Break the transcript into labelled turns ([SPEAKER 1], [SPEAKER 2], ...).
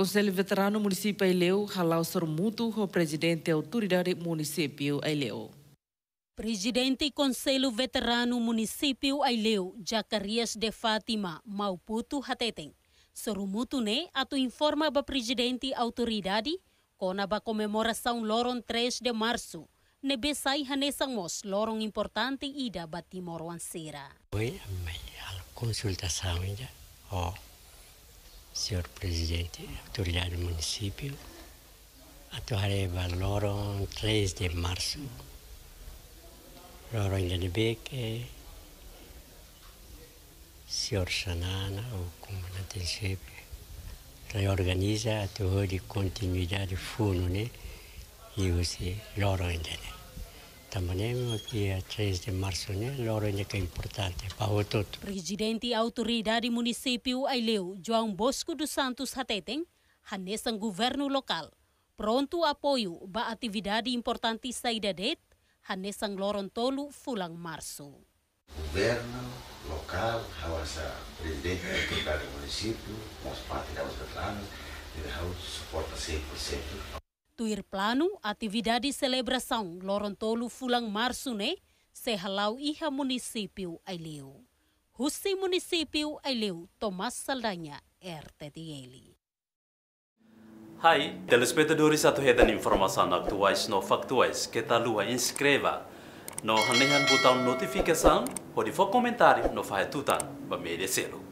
[SPEAKER 1] Conselho Veterano Município Aileu, ralau ser muito o presidente autoridade município Aileu. Presidente e Conselho Veterano Município Aileu, Jacarias de Fátima, Mauputo Hateteng. ne ato informa ba presidente autoridade kona ba comemoração loron 3 de março. Nebesai hanesang mos loron importante ida ba Timor Wansera.
[SPEAKER 2] Oi, mãe, consultação ainda. Oh. signor Presidente, autorità del municipio, attuereva loro 3 di marzo, loro in Denebeke, signor Sanana o comandante insieme, riorganizza a di continuità di funone, io sì, loro in Denebeke. También aquí a 3 de marzo, loro importante para todos.
[SPEAKER 1] Presidente e autoridade Aileu, juang bosku dos Santos Hateteng, hanesang governo lokal, Pronto apoio ba atividade importante saida det, hanesang loron tolu fulang marsu.
[SPEAKER 2] Governo lokal, hawasa presidente da di do município, nosso partido, os veteranos, ele 100%
[SPEAKER 1] tuir plano atividade celebração Lorontolo Fulang Marsune, se halau iha município Aileu. Husi município Aileu, Tomás Saldanha, RTDL.
[SPEAKER 2] Hai, telespectadores atuhetan informação atuais no factuais que talua inscreva no hanehan botão notificação pode for comentário no fahetutan ba merecelo.